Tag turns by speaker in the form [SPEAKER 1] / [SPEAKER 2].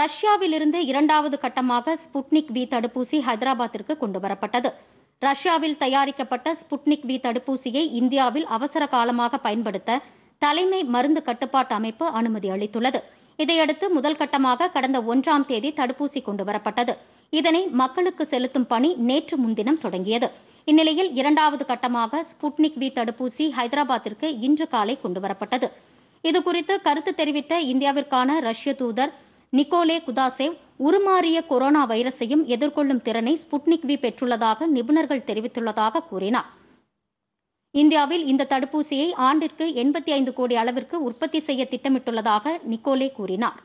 [SPEAKER 1] ரஷ்யாவிலிருந்து இரண்டாவது கட்டமாக Sputnik V தடுப்பூசி ஹைதராபாத்திற்கு கொண்டு வரப்பட்டது ரஷ்யாவில் தயாரிக்கப்பட்ட ஸ்புட்னிக் வி தடுப்பூசியை இந்தியாவில் அவசர காலமாக பயன்படுத்த தலைமை மருந்து கட்டுப்பாட்டு அமைப்பு அனுமதி அளித்துள்ளது இதையடுத்து முதல் கட்டமாக கடந்த ஒன்றாம் தேதி தடுப்பூசி கொண்டு வரப்பட்டது இதனை மக்களுக்கு செலுத்தும் பணி நேற்று முன்தினம் தொடங்கியது இந்நிலையில் இரண்டாவது கட்டமாக ஸ்புட்னிக் வி தடுப்பூசி ஹைதராபாத்திற்கு இன்று காலை கொண்டு வரப்பட்டது இதுகுறித்து கருத்து தெரிவித்த இந்தியாவிற்கான ரஷ்ய தூதர் நிக்கோலே குதாசேவ் உருமாறிய கொரோனா வைரஸையும் எதிர்கொள்ளும் திறனை ஸ்புட்னிக் வி பெற்றுள்ளதாக நிபுணர்கள் தெரிவித்துள்ளதாக கூறினார் இந்தியாவில் இந்த தடுப்பூசியை ஆண்டிற்கு எண்பத்தி ஐந்து கோடி அளவிற்கு உற்பத்தி செய்ய திட்டமிட்டுள்ளதாக நிக்கோலே கூறினார்